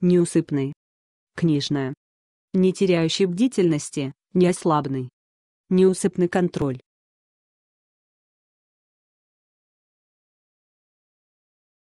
неусыпный. Книжная. Не теряющий бдительности, неослабный. Неусыпный контроль.